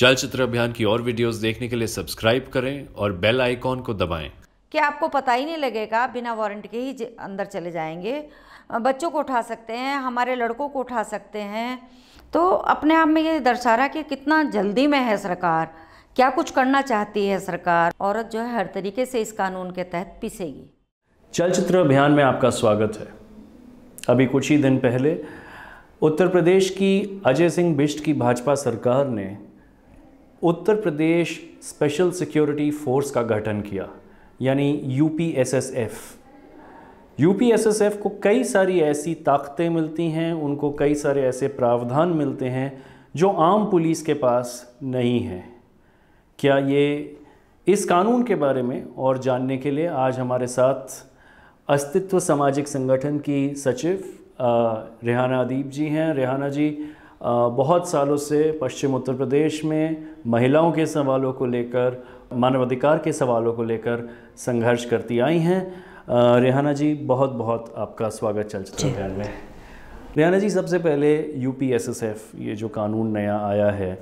चलचित्र अभियान की और वीडियोस देखने के लिए सब्सक्राइब करें और बेल आइकॉन को दबाएं। क्या आपको पता ही नहीं लगेगा बिना वारंट के ही अंदर चले जाएंगे बच्चों को उठा सकते हैं हमारे लड़कों को उठा सकते हैं तो अपने आप में ये दर्शा रहा कि कितना जल्दी में है सरकार क्या कुछ करना चाहती है सरकार औरत जो है हर तरीके से इस कानून के तहत पिसेगी चलचित्र अभियान में आपका स्वागत है अभी कुछ ही दिन पहले उत्तर प्रदेश की अजय सिंह बिष्ट की भाजपा सरकार ने Uttar Pradesh special security force का गठन किया यानी U P S S F U P S S F को कई सारी ऐसी ताकतें मिलती हैं उनको कई सारे ऐसे प्रावधान मिलते हैं जो आम पुलिस के पास नहीं हैं क्या ये इस कानून के बारे में और जानने के लिए आज हमारे साथ अस्तित्व सामाजिक संगठन की सचिव रेहाना अदीप जी हैं रेहाना जी बहुत सालों से पश्चिम उत्तर प्रदेश में महिलाओं के सवालों को लेकर मानवाधिकार के सवालों को लेकर संघर्ष करती आई हैं रेहाना जी बहुत बहुत आपका स्वागत चलचित्र अभियान में रेहाना जी सबसे पहले यू ये जो कानून नया आया है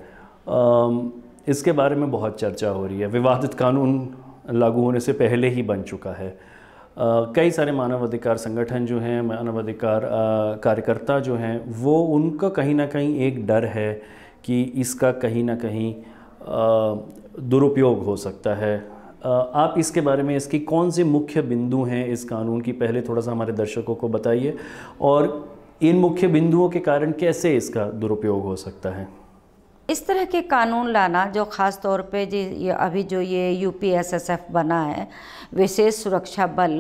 इसके बारे में बहुत चर्चा हो रही है विवादित कानून लागू होने से पहले ही बन चुका है कई सारे मानवाधिकार संगठन जो हैं मानवाधिकार कार्यकर्ता जो हैं वो उनका कहीं ना कहीं एक डर है कि इसका कहीं ना कहीं दुरुपयोग हो सकता है आप इसके बारे में इसकी कौन से मुख्य बिंदु हैं इस कानून की पहले थोड़ा सा हमारे दर्शकों को बताइए और इन मुख्य बिंदुओं के कारण कैसे इसका दुरुपयोग हो सकता है इस तरह के कानून लाना जो ख़ास तौर पे जी ये अभी जो ये U P S S F बना है विशेष सुरक्षा बल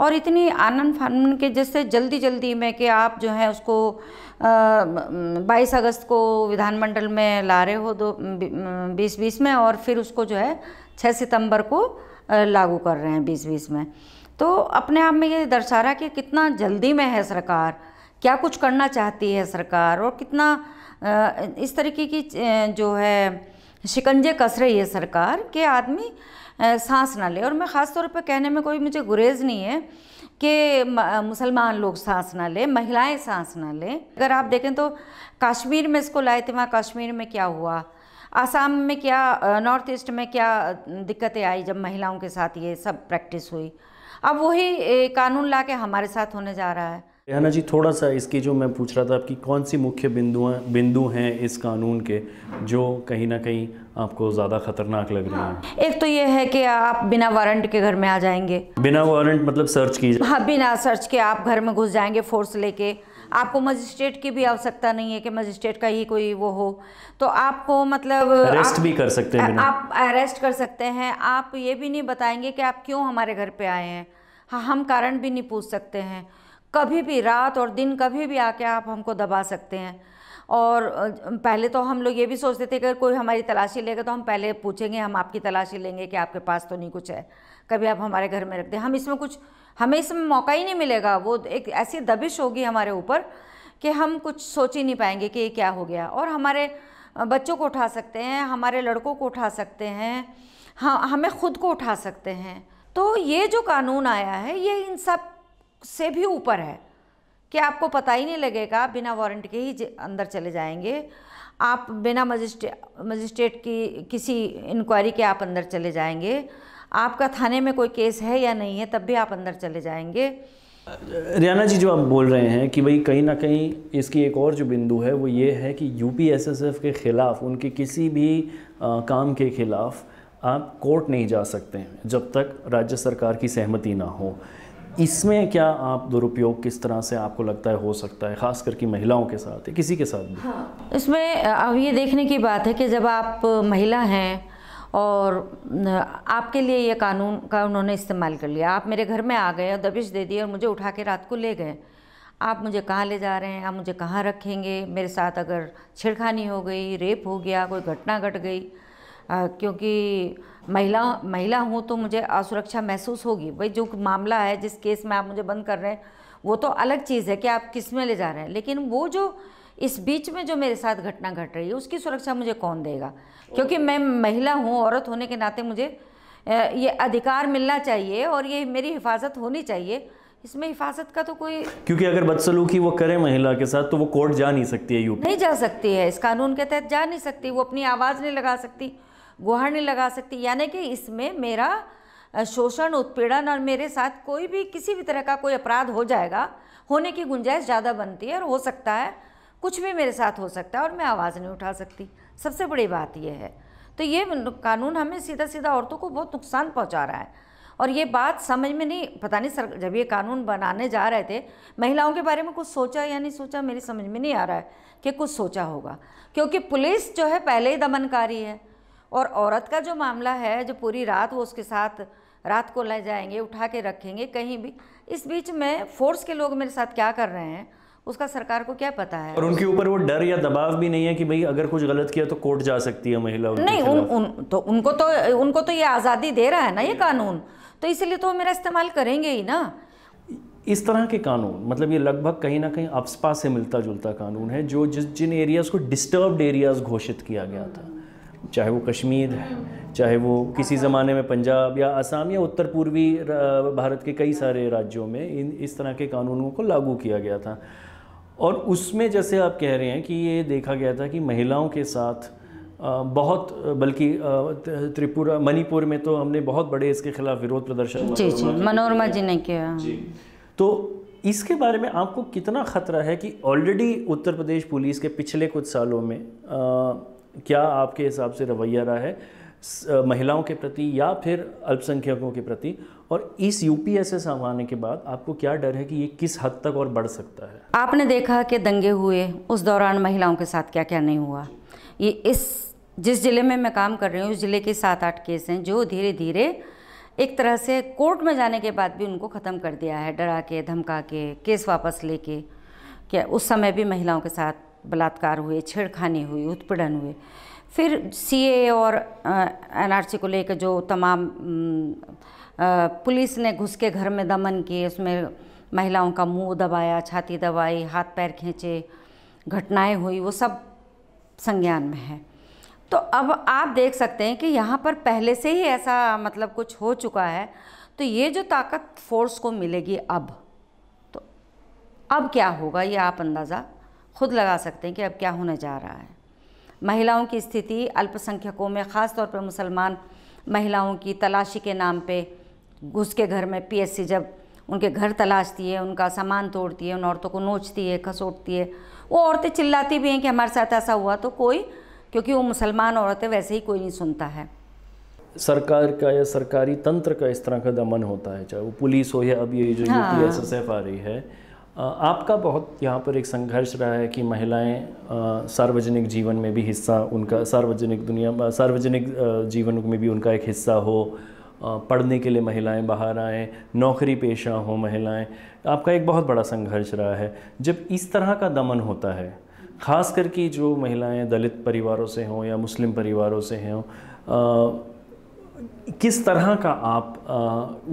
और इतनी आनंद फानन के जैसे जल्दी जल्दी में कि आप जो है उसको बाईस अगस्त को विधानमंडल में ला रहे हो दो बीस बीस में और फिर उसको जो है छः सितंबर को लागू कर रहे हैं बीस बीस में तो अपने आप में ये दर्शा रहा कि कितना जल्दी में है सरकार क्या कुछ करना चाहती है सरकार और कितना इस तरीके की जो है शिकंजे कस रही है सरकार के आदमी सांस ना ले और मैं ख़ास तौर पर कहने में कोई मुझे गुरेज नहीं है कि मुसलमान लोग सांस ना लें महिलाएं सांस ना लें अगर आप देखें तो कश्मीर में इसको लाए थे वहाँ कश्मीर में क्या हुआ आसाम में क्या नॉर्थ ईस्ट में क्या दिक्कतें आई जब महिलाओं के साथ ये सब प्रैक्टिस हुई अब वही कानून ला के हमारे साथ होने जा रहा है रेहाना जी थोड़ा सा इसकी जो मैं पूछ रहा था आपकी कौन सी मुख्य बिंदु बिंदु हैं इस कानून के जो कहीं ना कहीं आपको ज़्यादा खतरनाक लग रहे हैं हाँ, एक तो ये है कि आप बिना वारंट के घर में आ जाएंगे बिना वारंट मतलब सर्च की हाँ बिना सर्च के आप घर में घुस जाएंगे फोर्स लेके आपको मजिस्ट्रेट की भी आवश्यकता नहीं है कि मजिस्ट्रेट का ही कोई वो हो तो आपको मतलब अरेस्ट आप, भी कर सकते हैं आप अरेस्ट कर सकते हैं आप ये भी नहीं बताएंगे कि आप क्यों हमारे घर पे आए हैं हाँ, हम कारण भी नहीं पूछ सकते हैं कभी भी रात और दिन कभी भी आके आप हमको दबा सकते हैं और पहले तो हम लोग ये भी सोचते थे अगर कोई हमारी तलाशी लेगा तो हम पहले पूछेंगे हम आपकी तलाशी लेंगे कि आपके पास तो नहीं कुछ है कभी आप हमारे घर में रख दें हम इसमें कुछ हमें इसमें मौका ही नहीं मिलेगा वो एक ऐसी दबिश होगी हमारे ऊपर कि हम कुछ सोच ही नहीं पाएंगे कि ये क्या हो गया और हमारे बच्चों को उठा सकते हैं हमारे लड़कों को उठा सकते हैं हाँ हमें खुद को उठा सकते हैं तो ये जो कानून आया है ये इन सब से भी ऊपर है कि आपको पता ही नहीं लगेगा बिना वारंट के ही अंदर चले जाएंगे आप बिना मजिस्ट्रे मजिस्ट्रेट की किसी इंक्वायरी के आप अंदर चले जाएंगे आपका थाने में कोई केस है या नहीं है तब भी आप अंदर चले जाएंगे रियाना जी जो आप बोल रहे हैं कि भाई कहीं ना कहीं इसकी एक और जो बिंदु है वो ये है कि यू के ख़िलाफ़ उनके किसी भी आ, काम के ख़िलाफ़ आप कोर्ट नहीं जा सकते जब तक राज्य सरकार की सहमति ना हो इसमें क्या आप दुरुपयोग किस तरह से आपको लगता है हो सकता है खास करके महिलाओं के साथ या किसी के साथ भी हाँ इसमें अब ये देखने की बात है कि जब आप महिला हैं और आपके लिए ये कानून का उन्होंने इस्तेमाल कर लिया आप मेरे घर में आ गए और दबिश दे दी और मुझे उठा के रात को ले गए आप मुझे कहाँ ले जा रहे हैं आप मुझे कहाँ रखेंगे मेरे साथ अगर छेड़खानी हो गई रेप हो गया कोई घटना घट गई क्योंकि महिला महिला हूँ तो मुझे असुरक्षा महसूस होगी भाई जो मामला है जिस केस में आप मुझे बंद कर रहे हैं वो तो अलग चीज़ है कि आप किस में ले जा रहे हैं लेकिन वो जो इस बीच में जो मेरे साथ घटना घट रही है उसकी सुरक्षा मुझे कौन देगा क्योंकि मैं महिला हूँ औरत होने के नाते मुझे ये अधिकार मिलना चाहिए और ये मेरी हिफाजत होनी चाहिए इसमें हिफाजत का तो कोई क्योंकि अगर बदसलूकी वो करे महिला के साथ तो वो कोर्ट जा नहीं सकती है यूपी नहीं जा सकती है इस कानून के तहत जा नहीं सकती वो अपनी आवाज़ नहीं लगा सकती गुहार नहीं लगा सकती यानी कि इसमें मेरा शोषण उत्पीड़न और मेरे साथ कोई भी किसी भी तरह का कोई अपराध हो जाएगा होने की गुंजाइश ज़्यादा बनती है और हो सकता है कुछ भी मेरे साथ हो सकता है और मैं आवाज़ नहीं उठा सकती सबसे बड़ी बात यह है तो ये कानून हमें सीधा सीधा औरतों को बहुत नुकसान पहुंचा रहा है और ये बात समझ में नहीं पता नहीं सर जब ये कानून बनाने जा रहे थे महिलाओं के बारे में कुछ सोचा या नहीं सोचा मेरी समझ में नहीं आ रहा है कि कुछ सोचा होगा क्योंकि पुलिस जो है पहले ही दमनकारी है और औरत का जो मामला है जो पूरी रात वो उसके साथ रात को ले जाएंगे उठा के रखेंगे कहीं भी इस बीच में फोर्स के लोग मेरे साथ क्या कर रहे हैं उसका सरकार को क्या पता है और उनके ऊपर वो डर या दबाव भी नहीं है कि भाई अगर कुछ गलत किया तो कोर्ट जा सकती है महिला नहीं उन, उन तो उनको तो उनको तो ये आज़ादी दे रहा है ना ये कानून तो इसीलिए तो मेरा इस्तेमाल करेंगे ही ना इस तरह के कानून मतलब ये लगभग कहीं ना कहीं अफ्सपा से मिलता जुलता कानून है जो जिस जिन एरियाज़ को डिस्टर्ब्ड एरियाज़ घोषित किया गया था चाहे वो कश्मीर चाहे वो किसी ज़माने में पंजाब या असम या उत्तर पूर्वी भारत के कई सारे राज्यों में इन इस तरह के कानूनों को लागू किया गया था और उसमें जैसे आप कह रहे हैं कि ये देखा गया था कि महिलाओं के साथ बहुत बल्कि त्रिपुरा मणिपुर में तो हमने बहुत बड़े इसके खिलाफ विरोध प्रदर्शन जी जी मनोरमा जी ने किया तो इसके बारे में आपको कितना ख़तरा है कि ऑलरेडी उत्तर प्रदेश पुलिस के पिछले कुछ सालों में क्या आपके हिसाब से रवैया रहा है महिलाओं के प्रति या फिर अल्पसंख्यकों के प्रति और इस यूपीएसए आने के बाद आपको क्या डर है कि ये किस हद तक और बढ़ सकता है आपने देखा कि दंगे हुए उस दौरान महिलाओं के साथ क्या क्या नहीं हुआ ये इस जिस ज़िले में मैं काम कर रही हूँ उस ज़िले के सात आठ केस हैं जो धीरे धीरे एक तरह से कोर्ट में जाने के बाद भी उनको ख़त्म कर दिया है डरा के धमका के केस वापस लेके क्या उस समय भी महिलाओं के साथ बलात्कार हुए छेड़खानी हुई उत्पीड़न हुए फिर सीए और एनआरसी को लेकर जो तमाम पुलिस ने घुस के घर में दमन किए उसमें महिलाओं का मुंह दबाया छाती दबाई हाथ पैर खींचे घटनाएं हुई वो सब संज्ञान में है तो अब आप देख सकते हैं कि यहाँ पर पहले से ही ऐसा मतलब कुछ हो चुका है तो ये जो ताकत फोर्स को मिलेगी अब तो अब क्या होगा ये आप अंदाज़ा खुद लगा सकते हैं कि अब क्या होने जा रहा है महिलाओं की स्थिति अल्पसंख्यकों में ख़ासतौर पर मुसलमान महिलाओं की तलाशी के नाम पे घुस के घर में पीएससी जब उनके घर तलाशती है उनका सामान तोड़ती है उन औरतों को नोचती है खसोटती है वो औरतें चिल्लाती भी हैं कि हमारे साथ ऐसा हुआ तो कोई क्योंकि वो मुसलमान औरतें वैसे ही कोई नहीं सुनता है सरकार का या सरकारी तंत्र का इस तरह का दमन होता है चाहे वो पुलिस हो या अब ये जो यूपीएसएसएफ हाँ। आ रही है आपका बहुत यहाँ पर एक संघर्ष रहा है कि महिलाएं सार्वजनिक जीवन में भी हिस्सा उनका सार्वजनिक दुनिया सार्वजनिक जीवन में भी उनका एक हिस्सा हो पढ़ने के लिए महिलाएं बाहर आएँ नौकरी पेशा हो महिलाएं आपका एक बहुत बड़ा संघर्ष रहा है जब इस तरह का दमन होता है ख़ास करके जो महिलाएं दलित परिवारों से हों या मुस्लिम परिवारों से हों किस तरह का आप आ,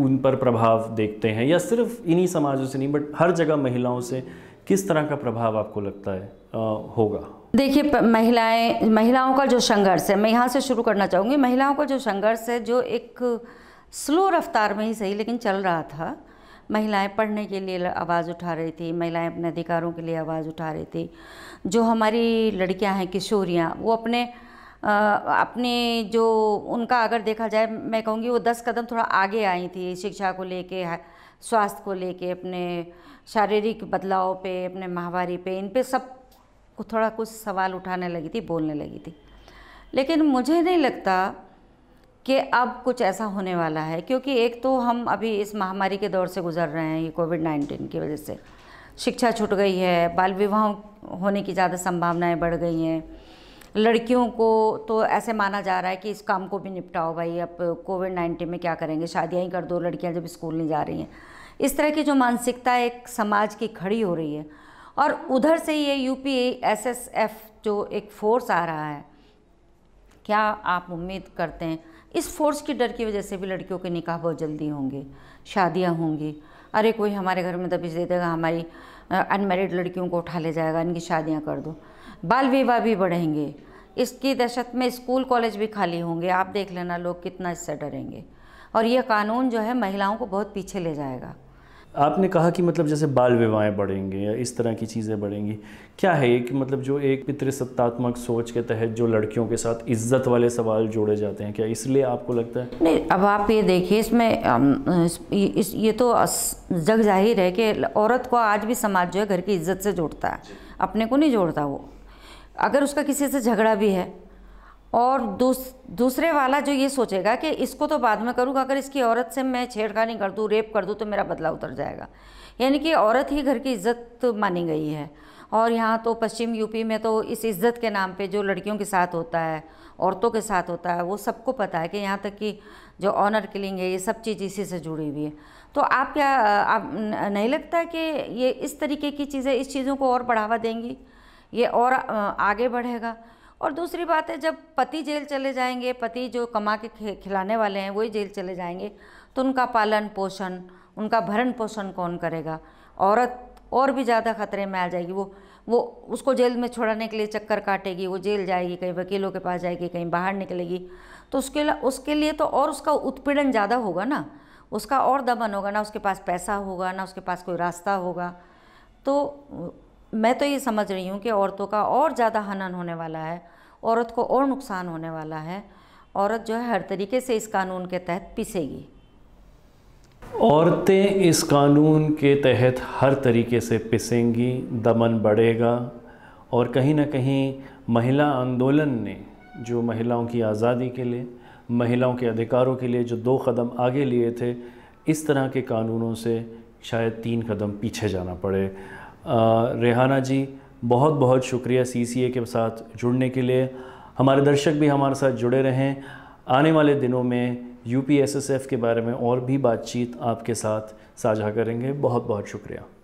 उन पर प्रभाव देखते हैं या सिर्फ इन्हीं समाजों से नहीं बट हर जगह महिलाओं से किस तरह का प्रभाव आपको लगता है आ, होगा देखिए महिलाएं महिलाओं का जो संघर्ष है मैं यहाँ से शुरू करना चाहूँगी महिलाओं का जो संघर्ष है जो एक स्लो रफ्तार में ही सही लेकिन चल रहा था महिलाएं पढ़ने के लिए आवाज़ उठा रही थी महिलाएं अपने अधिकारों के लिए आवाज़ उठा रही थी जो हमारी लड़कियां हैं किशोरियां वो अपने अपने जो उनका अगर देखा जाए मैं कहूँगी वो दस कदम थोड़ा आगे आई थी शिक्षा को लेके स्वास्थ्य को लेके अपने शारीरिक बदलाव पे अपने माहवारी पे इन पे सब को थोड़ा कुछ सवाल उठाने लगी थी बोलने लगी थी लेकिन मुझे नहीं लगता कि अब कुछ ऐसा होने वाला है क्योंकि एक तो हम अभी इस महामारी के दौर से गुजर रहे हैं ये कोविड नाइन्टीन की वजह से शिक्षा छूट गई है बाल विवाह होने की ज़्यादा संभावनाएं बढ़ गई हैं लड़कियों को तो ऐसे माना जा रहा है कि इस काम को भी निपटाओ भाई अब कोविड नाइन्टीन में क्या करेंगे शादियाँ ही कर दो लड़कियाँ जब स्कूल नहीं जा रही हैं इस तरह की जो मानसिकता एक समाज की खड़ी हो रही है और उधर से ये यू पी जो एक फोर्स आ रहा है क्या आप उम्मीद करते हैं इस फोर्स की डर की वजह से भी लड़कियों के निकाह बहुत जल्दी होंगे शादियाँ होंगी अरे कोई हमारे घर में दबिश दे देगा हमारी अनमेरिड लड़कियों को उठा ले जाएगा इनकी शादियाँ कर दो बाल विवाह भी बढ़ेंगे इसकी दहशत में स्कूल कॉलेज भी खाली होंगे आप देख लेना लोग कितना इससे डरेंगे और यह कानून जो है महिलाओं को बहुत पीछे ले जाएगा आपने कहा कि मतलब जैसे बाल विवाहें बढ़ेंगे या इस तरह की चीज़ें बढ़ेंगी क्या है कि मतलब जो एक पितृसत्तात्मक सोच के तहत जो लड़कियों के साथ इज्जत वाले सवाल जोड़े जाते हैं क्या इसलिए आपको लगता है नहीं अब आप ये देखिए इसमें इस ये तो जग जाहिर है कि औरत को आज भी समाज जो है घर की इज्जत से जोड़ता है अपने को नहीं जोड़ता वो अगर उसका किसी से झगड़ा भी है और दूस, दूसरे वाला जो ये सोचेगा कि इसको तो बाद में करूँगा अगर इसकी औरत से मैं छेड़खानी कर दूँ रेप कर दूँ तो मेरा बदला उतर जाएगा यानी कि औरत ही घर की इज्जत मानी गई है और यहाँ तो पश्चिम यूपी में तो इस इज्जत के नाम पे जो लड़कियों के साथ होता है औरतों के साथ होता है वो सबको पता है कि यहाँ तक कि जो ऑनर किलिंग है ये सब चीज़ इसी से जुड़ी हुई है तो आप क्या आप नहीं लगता कि ये इस तरीके की चीज़ें इस चीज़ों को और बढ़ावा देंगी ये और आगे बढ़ेगा और दूसरी बात है जब पति जेल चले जाएंगे पति जो कमा के खिलाने वाले हैं वही जेल चले जाएंगे तो उनका पालन पोषण उनका भरण पोषण कौन करेगा औरत और भी ज़्यादा खतरे में आ जाएगी वो वो उसको जेल में छोड़ाने के लिए चक्कर काटेगी वो जेल जाएगी कहीं वकीलों के पास जाएगी कहीं बाहर निकलेगी तो उसके लिए उसके लिए तो और उसका उत्पीड़न ज़्यादा होगा ना उसका और दमन होगा ना उसके पास पैसा होगा ना उसके पास कोई रास्ता होगा तो मैं तो ये समझ रही हूँ कि औरतों का और ज़्यादा हनन होने वाला है औरत को और नुकसान होने वाला है औरत जो है हर तरीके से इस कानून के तहत पिसेगी औरतें इस कानून के तहत हर तरीके से पिसेंगी दमन बढ़ेगा और कहीं ना कहीं महिला आंदोलन ने जो महिलाओं की आज़ादी के लिए महिलाओं के अधिकारों के लिए जो दो कदम आगे लिए थे इस तरह के कानूनों से शायद तीन कदम पीछे जाना पड़े रेहाना जी बहुत बहुत शुक्रिया सीसीए के साथ जुड़ने के लिए हमारे दर्शक भी हमारे साथ जुड़े रहें आने वाले दिनों में यू के बारे में और भी बातचीत आपके साथ साझा करेंगे बहुत बहुत शुक्रिया